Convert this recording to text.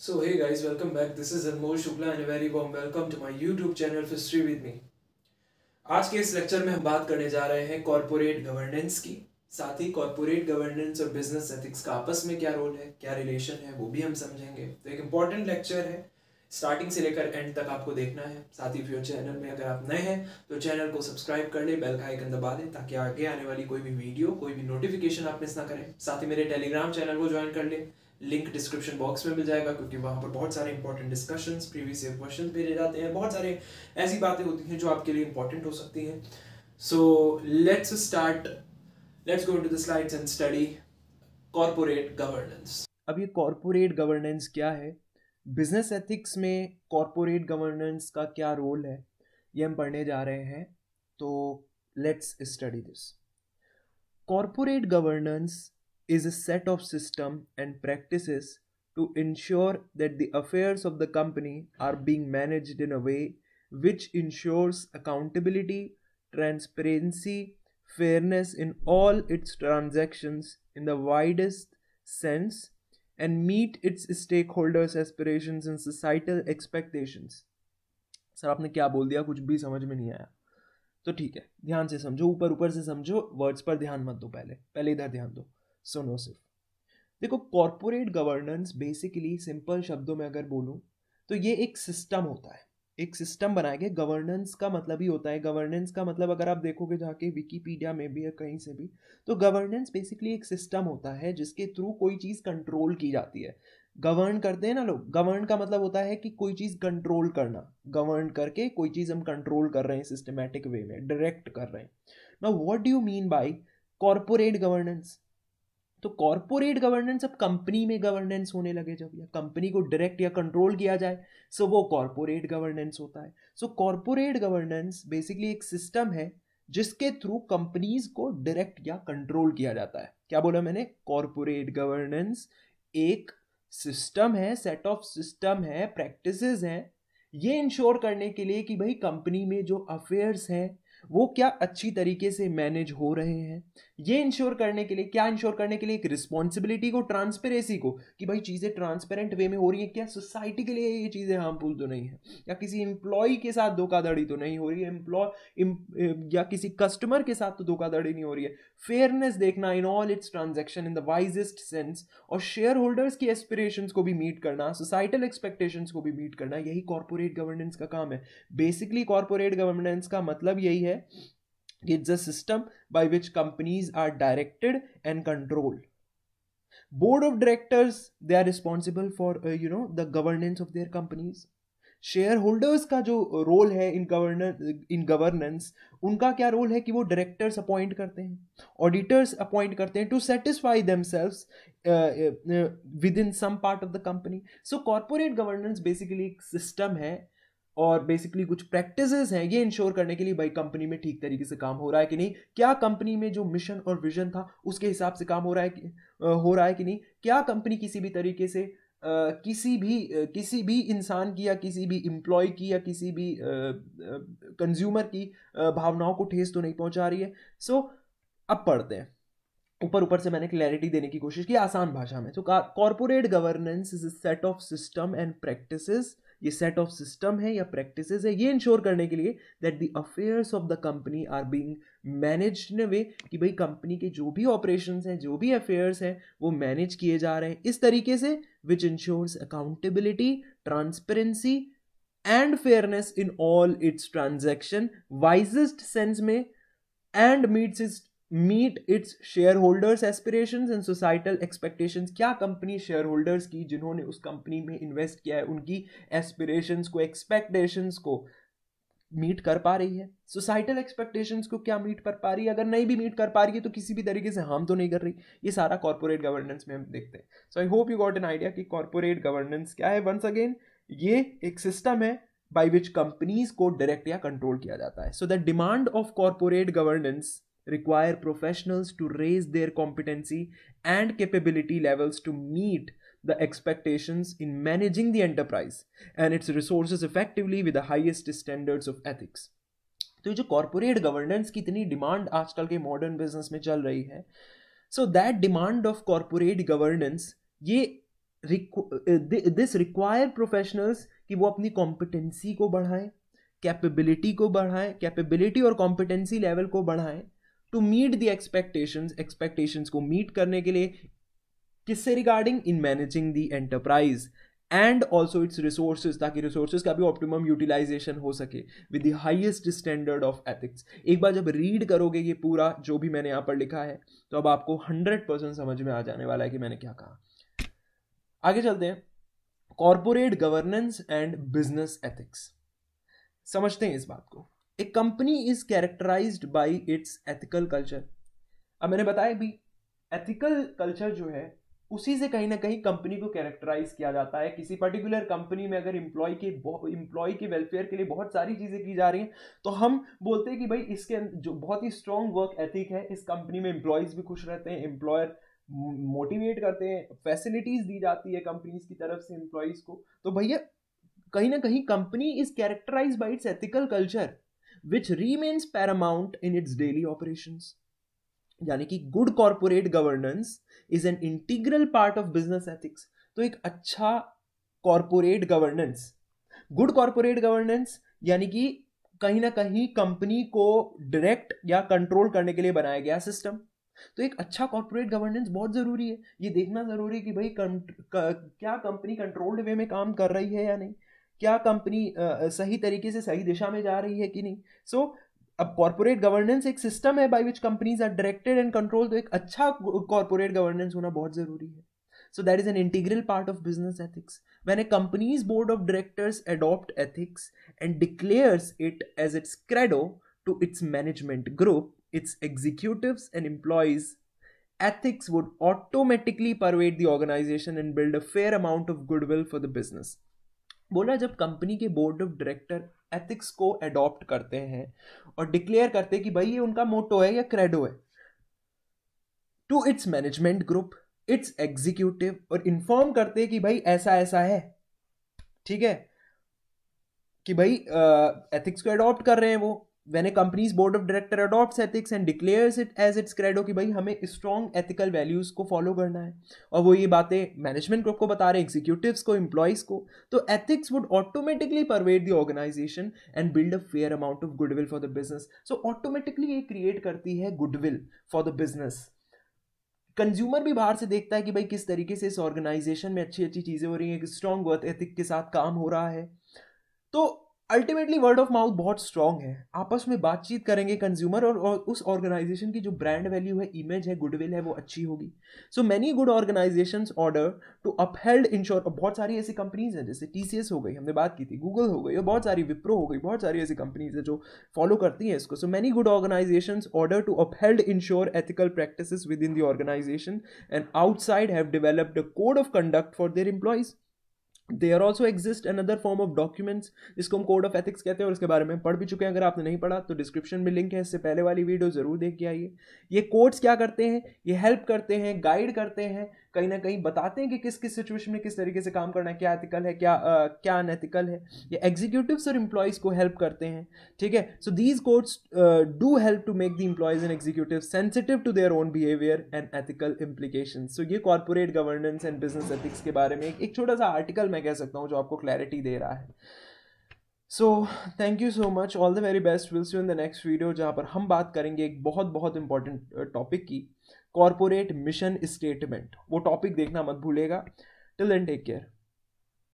So hey guys, welcome back. This is Anmol Shukla and a very warm welcome to my YouTube channel History with me. आज के इस lecture में हम बात करने जा रहे हैं कॉरपोरेट गवर्नेंस की साथ ही कॉरपोरेट गवर्नेंस और बिजनेस एथिक्स का आपस में क्या रोल है क्या रिलेशन है वो भी हम समझेंगे तो एक इम्पॉर्टेंट लेक्चर है स्टार्टिंग से लेकर एंड तक आपको देखना है साथ ही फ्यूर चैनल में अगर आप नए हैं तो चैनल को सब्सक्राइब कर लें बेल का आइकन दबा दें ताकि आगे आने वाली कोई भी वीडियो कोई भी नोटिफिकेशन आप मिस ना करें साथ ही मेरे टेलीग्राम चैनल को ज्वाइन कर लें लिंक डिस्क्रिप्शन बॉक्स में मिल जाएगा क्योंकि वहाँ पर बहुत सारे important discussions previous year question भेजे जाते हैं बहुत सारे ऐसी बातें होती हैं जो आपके लिए इंपॉर्टेंट हो सकती हैं so let's start let's go to the slides and study corporate governance अब ये कॉरपोरेट गवर्नेंस क्या है बिजनेस एथिक्स में कॉरपोरेट गवर्नेंस का क्या रोल है ये हम पढ़ने जा रहे हैं तो let's study this corporate governance is a set of system and practices to ensure that the affairs of the company are being managed in a way which ensures accountability, transparency, fairness in all its transactions in the widest sense and meet its stakeholders aspirations and societal expectations sir आपने क्या बोल दिया कुछ भी समझ में नहीं आया तो ठीक है ध्यान से समझो ऊपर ऊपर से समझो वर्ड्स पर ध्यान मत दो पहले पहले इधर ध्यान दो सुनो सिर्फ देखो कॉरपोरेट गवर्नेंस बेसिकली सिंपल शब्दों में अगर बोलूँ तो ये एक सिस्टम होता है एक सिस्टम बनाया गया गवर्नेंस का मतलब ही होता है गवर्नेंस का मतलब अगर आप देखोगे जाके विकीपीडिया में भी या कहीं से भी तो गवर्नेंस बेसिकली एक सिस्टम होता है जिसके थ्रू कोई चीज़ कंट्रोल की जाती है गवर्न करते हैं ना लोग गवर्न का मतलब होता है कि कोई चीज़ कंट्रोल करना गवर्न करके कोई चीज़ हम कंट्रोल कर रहे हैं सिस्टमेटिक वे में डायरेक्ट कर रहे हैं ना what do mean by corporate governance तो कॉरपोरेट गवर्नेंस अब कंपनी में गवर्नेंस होने लगे जब या कंपनी को डायरेक्ट या कंट्रोल किया जाए सो वो कॉरपोरेट गवर्नेंस होता है सो कॉरपोरेट गवर्नेंस बेसिकली एक सिस्टम है जिसके थ्रू कंपनीज को डायरेक्ट या कंट्रोल किया जाता है क्या बोला मैंने कॉरपोरेट गवर्नेंस एक सिस्टम है सेट ऑफ सिस्टम है प्रैक्टिस हैं ये इंश्योर करने के लिए कि भाई कंपनी में जो अफेयर्स हैं वो क्या अच्छी तरीके से मैनेज हो रहे हैं ये इंश्योर करने के लिए क्या इंश्योर करने के लिए एक रिस्पॉन्सिबिलिटी को ट्रांसपेरेंसी को कि भाई चीज़ें ट्रांसपेरेंट वे में हो रही है क्या सोसाइटी के लिए ये चीज़ें हार्मफुल तो नहीं है या किसी एम्प्लॉय के साथ धोखाधड़ी तो नहीं हो रही है एम्प्लॉय eh, या किसी कस्टमर के साथ तो धोखाधड़ी नहीं हो रही है फेयरनेस देखना in all its transaction in the wisest sense और शेयर होल्डर्स की एस्पिरेशन को भी मीट करना सोसाइटल एक्सपेक्टेशंस को भी मीट करना यही कॉरपोरेट गवर्नेंस का काम है बेसिकली कॉरपोरेट गवर्नेंस का मतलब यही है It's a system by which companies are directed and controlled. Board of directors, they are responsible for, uh, you know, the governance of their companies. Shareholders का जो role है इन गवर्नर इन गवर्नेंस उनका क्या role है कि वो directors appoint करते हैं ऑडिटर्स अपॉइंट करते हैं to satisfy themselves within some part of the company so corporate governance basically एक सिस्टम है और बेसिकली कुछ प्रैक्टिसेस हैं ये इंश्योर करने के लिए भाई कंपनी में ठीक तरीके से काम हो रहा है कि नहीं क्या कंपनी में जो मिशन और विजन था उसके हिसाब से काम हो रहा है कि हो रहा है कि नहीं क्या कंपनी किसी भी तरीके से किसी भी किसी भी इंसान की या किसी भी एम्प्लॉय की या किसी भी कंज्यूमर की भावनाओं को ठेस तो नहीं पहुंचा रही है सो अब पढ़ते हैं ऊपर ऊपर से मैंने क्लैरिटी देने की कोशिश की आसान भाषा में तो corporate governance is a set of system and practices ये सेट ऑफ सिस्टम है या प्रैक्टिस है ये इंश्योर करने के लिए that the affairs of the company are being manage in a way कि भाई कंपनी के जो भी ऑपरेशन हैं जो भी अफेयर्स हैं वो मैनेज किए जा रहे हैं इस तरीके से which ensures accountability transparency and fairness in all its transaction wisest sense में and meets its meet its shareholders aspiration and societal expectation क्या कंपनी शेयर होल्डर्स की जिन्होंने उस कंपनी में इन्वेस्ट किया है उनकी एस्पिरेशन को एक्सपेक्टेशंस को मीट कर पा रही है सोसाइटल एक्सपेक्टेशंस को क्या मीट कर पा रही है अगर नहीं भी मीट कर पा रही है तो किसी भी तरीके से हार्म तो नहीं कर रही ये सारा कॉर्पोरेट गवर्नेंस में हम देखते हैं so I hope you got an idea कि कॉर्पोरेट गवर्नेंस क्या है वंस अगेन ये एक सिस्टम है बाई विच कंपनीज को डायरेक्ट या कंट्रोल किया जाता है so the demand of corporate governance require professionals to raise their competency and capability levels to meet the expectations in managing the enterprise and its resources effectively with the highest standards of ethics. तो जो corporate governance की इतनी demand आजकल के modern business में चल रही है so that demand of corporate governance ये दिस रिक्वायर प्रोफेशनल्स कि वो अपनी कॉम्पिटेंसी को बढ़ाएं कैपेबिलिटी को बढ़ाएं कैपेबिलिटी और कॉम्पिटेंसी लेवल को बढ़ाएं to meet the expectation expectation को मीट करने के लिए किससे regarding in managing the enterprise and also its resources ताकि रिसोर्सेज का भी ऑप्टिमम यूटिलाइजेशन हो सके with the highest standard of ethics एक बार जब रीड करोगे ये पूरा जो भी मैंने यहाँ पर लिखा है तो अब आपको हंड्रेड परसेंट समझ में आ जाने वाला है कि मैंने क्या कहा आगे चलते हैं corporate governance and business ethics समझते हैं इस बात को a company is characterise by its ethical culture अब मैंने बताया भी एथिकल कल्चर जो है उसी से कहीं ना कहीं कंपनी को कैरेक्टराइज किया जाता है किसी पर्टिकुलर कंपनी में अगर इम्प्लॉय के इंप्लॉय के वेलफेयर के लिए बहुत सारी चीज़ें की जा रही हैं तो हम बोलते हैं कि भाई इसके अं, जो बहुत ही स्ट्रॉन्ग वर्क एथिक है इस कंपनी में इंप्लॉयज़ भी खुश रहते हैं एम्प्लॉयर मोटिवेट करते हैं फैसिलिटीज़ दी जाती है कंपनीज की तरफ से इंप्लॉयज को तो भैया कहीं ना कहीं company is characterise by its ethical culture which remains paramount in its daily operation यानी कि good corporate governance is an integral part of business ethics तो एक अच्छा corporate governance good corporate governance यानी कि कहीं ना कहीं कंपनी को डायरेक्ट या कंट्रोल करने के लिए बनाया गया सिस्टम तो एक अच्छा कॉरपोरेट गवर्नेंस बहुत ज़रूरी है ये देखना ज़रूरी है कि भाई कम, क, क्या कंपनी कंट्रोल्ड वे में काम कर रही है या नहीं क्या कंपनी सही तरीके से सही दिशा में जा रही है कि नहीं सो अब कॉरपोरेट गवर्नेंस एक सिस्टम है by which companies are directed and control तो एक अच्छा कॉरपोरेट गवर्नेंस होना बहुत जरूरी है so that is an integral part of business ethics when companies board of directors adopt ethics and declares it as its credo to its management group its executive and employees ethics would automatically pervade the organisation and build a fair amount of goodwill for the business बोला जब company के board of director ethics को adopt करते हैं और declare करते हैं कि भाई ये उनका मोटो है या क्रेडो है to its management group its executive और इन्फॉर्म करते हैं कि भाई ऐसा ऐसा है ठीक है कि भाई एथिक्स uh, को एडॉप्ट कर रहे हैं वो when a companies board of director adopt ethics and declares it as its credo कि भाई हमें स्ट्रॉन्ग एथिकल वैल्यूज़ को फॉलो करना है और वो ये बातें मैनेजमेंट ग्रुप को बता रहे हैं एग्जीक्यूटिव्स को इम्प्लॉयज को तो ethics would automatically pervade the organization and build a fair amount of goodwill for the business so automatically ये क्रिएट करती है goodwill for the business consumer भी बाहर से देखता है कि भाई किस तरीके से इस ऑर्गेनाइजेशन में अच्छी अच्छी चीज़ें हो रही हैं एक स्ट्रॉन्ग वर्थ एथिक के साथ काम हो रहा है तो अल्टीमेटली वर्ड ऑफ माउथ बहुत स्ट्रांग है आपस में बातचीत करेंगे कंज्यूमर और, और उस ऑर्गेनाइजेशन की जो ब्रांड वैल्यू है इमेज है गुडविल है वो अच्छी होगी so many good organization order to upheld ensure बहुत सारी ऐसी कंपनीज हैं जैसे टी सी एस हो गई हमने बात की थी गूगल हो गई और बहुत सारी विप्रो हो गई बहुत सारी ऐसी कंपनीज है जो फॉलो करती हैं इसको so many good organization order to upheld ensure ethical practice within the organization and outside have developed code of conduct for their employees there also exist another form of documents जिसको हम code of ethics कहते हैं और इसके बारे में पढ़ भी चुके हैं अगर आपने नहीं पढ़ा तो डिस्क्रिप्शन में लिंक है इससे पहले वाली वीडियो ज़रूर देख के आइए ये कोड्स क्या करते हैं ये हेल्प करते हैं गाइड करते हैं कहीं ना कहीं बताते हैं कि किस किस सिचुएशन में किस तरीके से काम करना है क्या एथिकल है क्या आ, क्या अनएथिकल है ये एग्जीक्यूटिव्स और एम्प्लॉयज़ को हेल्प करते हैं ठीक है so these codes do help to make the employees and executive sensitive to their own behaviour and ethical implication so ये corporate governance and business ethics के बारे में एक छोटा सा आर्टिकल मैं कह सकता हूँ जो आपको क्लैरिटी दे रहा है so thank you so much all the very best will see in the next video जहाँ पर हम बात करेंगे एक बहुत बहुत इंपॉर्टेंट टॉपिक की कॉरपोरेट मिशन स्टेटमेंट वो टॉपिक देखना मत भूलेगा टिल देन टेक केयर